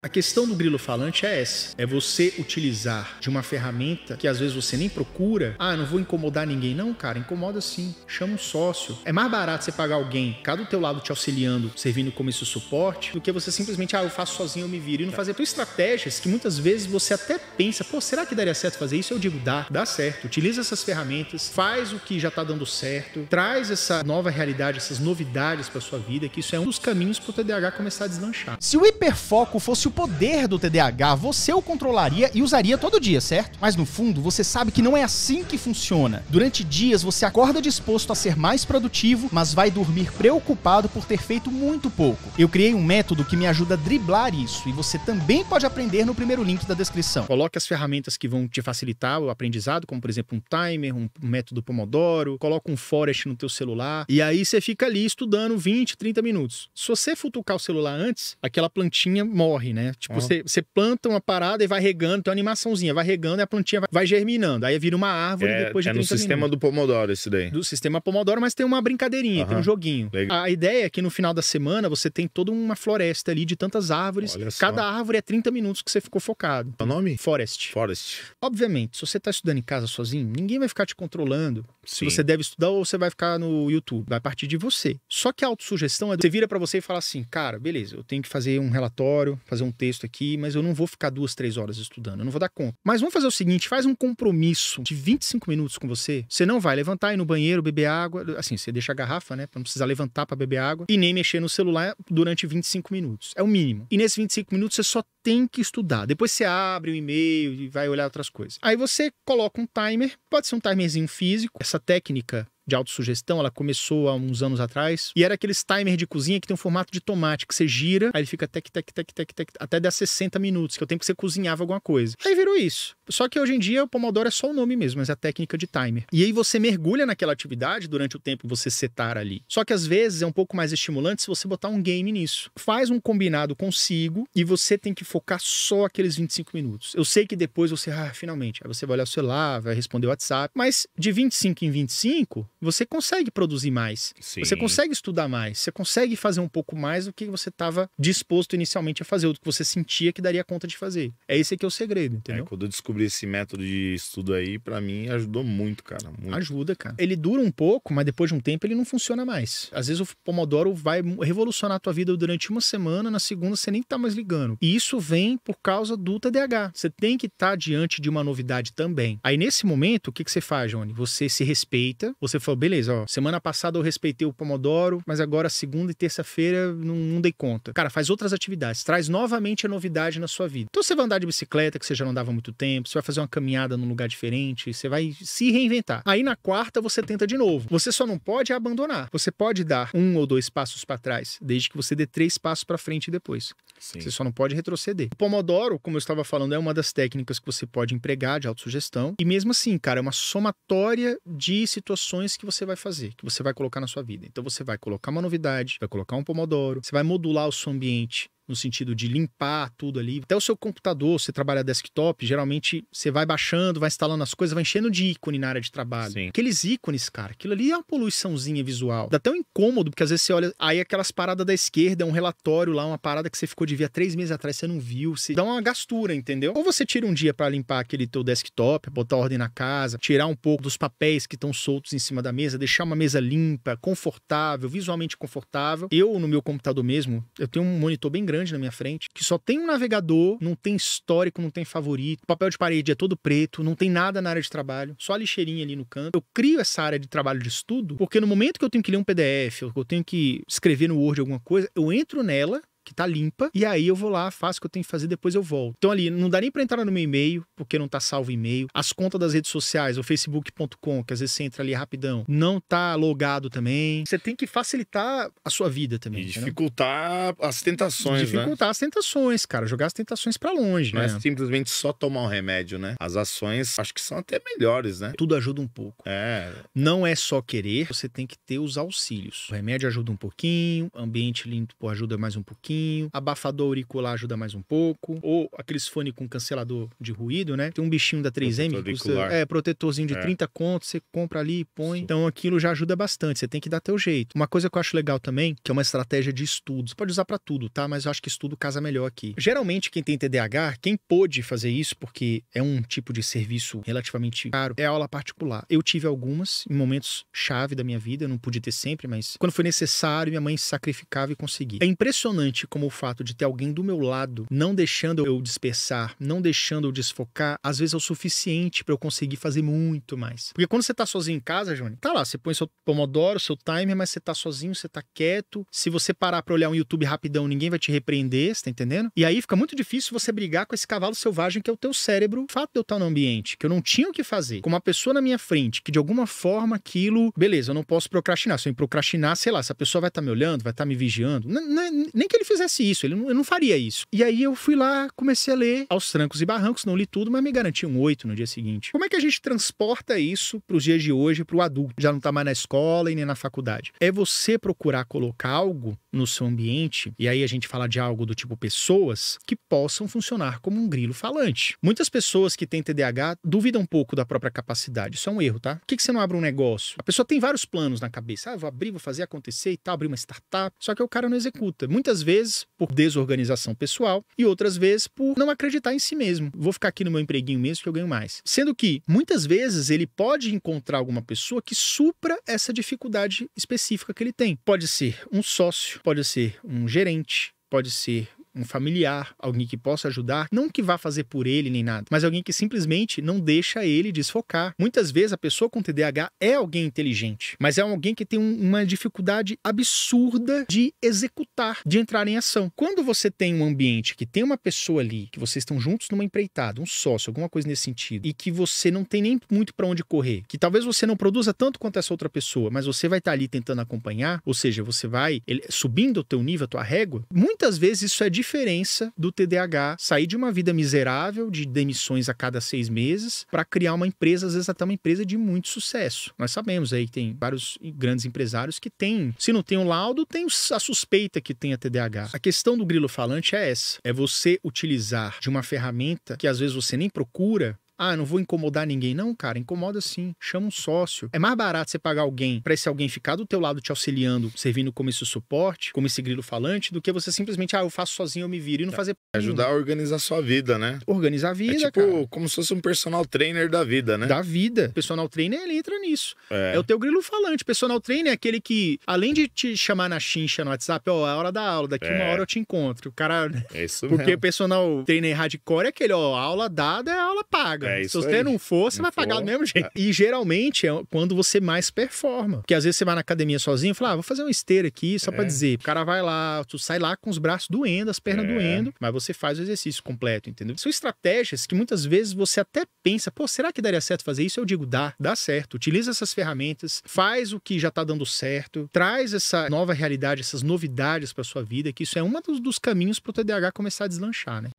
A questão do grilo falante é essa: é você utilizar de uma ferramenta que às vezes você nem procura. Ah, não vou incomodar ninguém. Não, cara, incomoda sim. Chama um sócio. É mais barato você pagar alguém, cada do teu lado te auxiliando, servindo como esse suporte, do que você simplesmente, ah, eu faço sozinho, eu me viro. E não tá. fazer. Então, estratégias que muitas vezes você até pensa, pô, será que daria certo fazer isso? Eu digo, dá, dá certo. Utiliza essas ferramentas, faz o que já tá dando certo, traz essa nova realidade, essas novidades para sua vida, que isso é um dos caminhos para o TDAH começar a deslanchar. Se o hiperfoco fosse o poder do TDAH, você o controlaria e usaria todo dia, certo? Mas no fundo, você sabe que não é assim que funciona. Durante dias, você acorda disposto a ser mais produtivo, mas vai dormir preocupado por ter feito muito pouco. Eu criei um método que me ajuda a driblar isso e você também pode aprender no primeiro link da descrição. Coloque as ferramentas que vão te facilitar o aprendizado, como por exemplo um timer, um método Pomodoro, coloca um Forest no teu celular e aí você fica ali estudando 20, 30 minutos. Se você futucar o celular antes, aquela plantinha morre, né? né? Tipo, você, planta uma parada e vai regando, tem uma animaçãozinha, vai regando e a plantinha vai, vai germinando. Aí vira uma árvore é, depois de é 30 É no sistema minutos. do Pomodoro isso daí. Do sistema Pomodoro, mas tem uma brincadeirinha, tem um joguinho. Legal. A ideia é que no final da semana você tem toda uma floresta ali de tantas árvores. Cada árvore é 30 minutos que você ficou focado. É o nome? Forest. Forest. Obviamente, se você tá estudando em casa sozinho, ninguém vai ficar te controlando. Se você deve estudar ou você vai ficar no YouTube. Vai partir de você. Só que a autossugestão é... Você vira para você e fala assim, cara, beleza, eu tenho que fazer um relatório, fazer um um texto aqui, mas eu não vou ficar duas, três horas estudando, eu não vou dar conta. Mas vamos fazer o seguinte: faz um compromisso de 25 minutos com você. Você não vai levantar, ir no banheiro, beber água. Assim, você deixa a garrafa, né? Pra não precisar levantar para beber água. E nem mexer no celular durante 25 minutos. É o mínimo. E nesses 25 minutos você só tem que estudar. Depois você abre o e-mail e vai olhar outras coisas. Aí você coloca um timer, pode ser um timerzinho físico. Essa técnica de autossugestão, ela começou há uns anos atrás. E era aqueles timer de cozinha que tem um formato de tomate, que você gira, aí ele fica tec, tec, tec, tec, tec, até dar 60 minutos, que é o tempo que você cozinhava alguma coisa. Aí virou isso. Só que hoje em dia o Pomodoro é só o nome mesmo, mas é a técnica de timer. E aí você mergulha naquela atividade durante o tempo que você setar ali. Só que às vezes é um pouco mais estimulante se você botar um game nisso. Faz um combinado consigo e você tem que focar só aqueles 25 minutos. Eu sei que depois você, ah, finalmente, aí você vai olhar o celular, vai responder o WhatsApp, mas de 25 em 25, você consegue produzir mais. Sim. Você consegue estudar mais. Você consegue fazer um pouco mais do que você estava disposto inicialmente a fazer, ou do que você sentia que daria conta de fazer. É esse que é o segredo, é, entendeu? É, quando eu descobri esse método de estudo aí, para mim ajudou muito, cara. Muito. Ajuda, cara. Ele dura um pouco, mas depois de um tempo ele não funciona mais. Às vezes o Pomodoro vai revolucionar a tua vida durante uma semana, na segunda você nem tá mais ligando. E isso vem por causa do TDAH. Você tem que estar tá diante de uma novidade também. Aí nesse momento, o que, que você faz, Johnny? Você se respeita, você falou, beleza, ó, semana passada eu respeitei o Pomodoro, mas agora segunda e terça-feira não, não, dei conta. Cara, faz outras atividades, traz novamente a novidade na sua vida. Então você vai andar de bicicleta, que você já não dava muito tempo, você vai fazer uma caminhada num lugar diferente, você vai se reinventar. Aí na quarta você tenta de novo. Você só não pode abandonar. Você pode dar um ou dois passos para trás, desde que você dê três passos para frente depois. Sim. Você só não pode retroceder. O Pomodoro, como eu estava falando, é uma das técnicas que você pode empregar de autossugestão. E mesmo assim, cara, é uma somatória de situações que você vai fazer, que você vai colocar na sua vida. Então você vai colocar uma novidade, vai colocar um Pomodoro, você vai modular o seu ambiente no sentido de limpar tudo ali. Até o seu computador, você trabalha desktop, geralmente você vai baixando, vai instalando as coisas, vai enchendo de ícone na área de trabalho. Sim. Aqueles ícones, cara, aquilo ali é uma poluiçãozinha visual. Dá até um incômodo, porque às vezes você olha, aí aquelas paradas da esquerda, é um relatório lá, uma parada que você ficou de ver três meses atrás, você não viu, você dá uma gastura, entendeu? Ou você tira um dia para limpar aquele teu desktop, botar ordem na casa, tirar um pouco dos papéis que estão soltos em cima da mesa, deixar uma mesa limpa, confortável, visualmente confortável. Eu, no meu computador mesmo, eu tenho um monitor bem grande grande na minha frente, que só tem um navegador, não tem histórico, não tem favorito, o papel de parede é todo preto, não tem nada na área de trabalho, só a lixeirinha ali no canto. Eu crio essa área de trabalho de estudo, porque no momento que eu tenho que ler um PDF, ou que eu tenho que escrever no Word alguma coisa, eu entro nela, que tá limpa, e aí eu vou lá, faço o que eu tenho que fazer, depois eu volto. Então ali, não dá nem para entrar no meu e-mail, porque não tá salvo e-mail. As contas das redes sociais, o facebook.com, que às vezes você entra ali rapidão, não tá logado também. Você tem que facilitar a sua vida também. E dificultar as tentações, né? Dificultar né? as tentações, cara. Jogar as tentações para longe, não é né? é simplesmente só tomar o um remédio, né? As ações, acho que são até melhores, né? Tudo ajuda um pouco. É. Não é só querer, você tem que ter os auxílios. O remédio ajuda um pouquinho, ambiente limpo ajuda mais um pouquinho, pouquinho, abafador auricular ajuda mais um pouco, ou aqueles fones com cancelador de ruído, né? Tem um bichinho da 3M, Protetor custa, é, protetorzinho de é. 30 contos, você compra ali e põe. Sim. Então aquilo já ajuda bastante, você tem que dar teu jeito. Uma coisa que eu acho legal também, que é uma estratégia de estudo. Você pode usar para tudo, tá? Mas eu acho que estudo casa melhor aqui. Geralmente quem tem TDAH, quem pôde fazer isso, porque é um tipo de serviço relativamente caro, é aula particular. Eu tive algumas em momentos chave da minha vida, eu não pude ter sempre, mas quando foi necessário, minha mãe se sacrificava e conseguia. É impressionante como o fato de ter alguém do meu lado, não deixando eu dispersar, não deixando eu desfocar, às vezes é o suficiente para eu conseguir fazer muito mais. Porque quando você tá sozinho em casa, Johnny, tá lá, você põe seu pomodoro, seu timer, mas você tá sozinho, você tá quieto. Se você parar para olhar um YouTube rapidão, ninguém vai te repreender, você tá entendendo? E aí fica muito difícil você brigar com esse cavalo selvagem que é o teu cérebro, o fato de eu estar tá no ambiente, que eu não tinha o que fazer, com uma pessoa na minha frente, que de alguma forma aquilo, beleza, eu não posso procrastinar. Se eu procrastinar, sei lá, essa pessoa vai estar tá me olhando, vai estar tá me vigiando. N né, né, nem que ele fizesse isso, ele não, não faria isso. E aí eu fui lá, comecei a ler aos trancos e barrancos, não li tudo, mas me garanti um oito no dia seguinte. Como é que a gente transporta isso para os dias de hoje, para o adulto? Já não está mais na escola e nem na faculdade. É você procurar colocar algo no seu ambiente, e aí a gente fala de algo do tipo pessoas, que possam funcionar como um grilo falante. Muitas pessoas que têm TDAH duvidam um pouco da própria capacidade. Isso é um erro, tá? Por que, que você não abre um negócio? A pessoa tem vários planos na cabeça. Ah, vou abrir, vou fazer acontecer e tal, abrir uma startup. Só que o cara não executa. Muitas vezes vezes por desorganização pessoal e outras vezes por não acreditar em si mesmo. Vou ficar aqui no meu empreguinho mesmo que eu ganho mais. Sendo que muitas vezes ele pode encontrar alguma pessoa que supra essa dificuldade específica que ele tem. Pode ser um sócio, pode ser um gerente, pode ser um familiar, alguém que possa ajudar, não que vá fazer por ele nem nada, mas alguém que simplesmente não deixa ele desfocar. Muitas vezes a pessoa com TDAH é alguém inteligente, mas é alguém que tem um, uma dificuldade absurda de executar, de entrar em ação. Quando você tem um ambiente que tem uma pessoa ali, que vocês estão juntos numa empreitada, um sócio, alguma coisa nesse sentido, e que você não tem nem muito para onde correr, que talvez você não produza tanto quanto essa outra pessoa, mas você vai estar tá ali tentando acompanhar, ou seja, você vai ele, subindo o teu nível, a tua régua, muitas vezes isso é diferença do TDAH sair de uma vida miserável, de demissões a cada seis meses, para criar uma empresa, às vezes até uma empresa de muito sucesso. Nós sabemos aí que tem vários grandes empresários que têm, se não tem o laudo, tem a suspeita que tem a TDAH. A questão do grilo falante é essa: é você utilizar de uma ferramenta que às vezes você nem procura ah, não vou incomodar ninguém. Não, cara, incomoda sim. Chama um sócio. É mais barato você pagar alguém para esse alguém ficar do teu lado te auxiliando, servindo como esse suporte, como esse grilo falante, do que você simplesmente, ah, eu faço sozinho, eu me viro e não é. fazer. É ajudar a organizar sua vida, né? Organizar a é vida, é tipo, cara. como se fosse um personal trainer da vida, né? Da vida. Personal trainer, ele entra nisso. É, é o teu grilo falante. Personal trainer é aquele que, além de te chamar na chincha no WhatsApp, ó, oh, é hora da aula, daqui é. uma hora eu te encontro. O cara. É isso Porque mesmo. personal trainer hardcore é aquele, ó, aula dada é aula paga. É Se você aí. não for, você não vai for. pagar do mesmo jeito. É. E geralmente é quando você mais performa. Porque às vezes você vai na academia sozinho e fala, ah, vou fazer uma esteira aqui só é. pra dizer. O cara vai lá, tu sai lá com os braços doendo, as pernas é. doendo, mas você faz o exercício completo, entendeu? São estratégias que muitas vezes você até pensa, pô, será que daria certo fazer isso? Eu digo, dá, dá certo. Utiliza essas ferramentas, faz o que já tá dando certo, traz essa nova realidade, essas novidades pra sua vida, que isso é um dos, dos caminhos pro TDAH começar a deslanchar, né?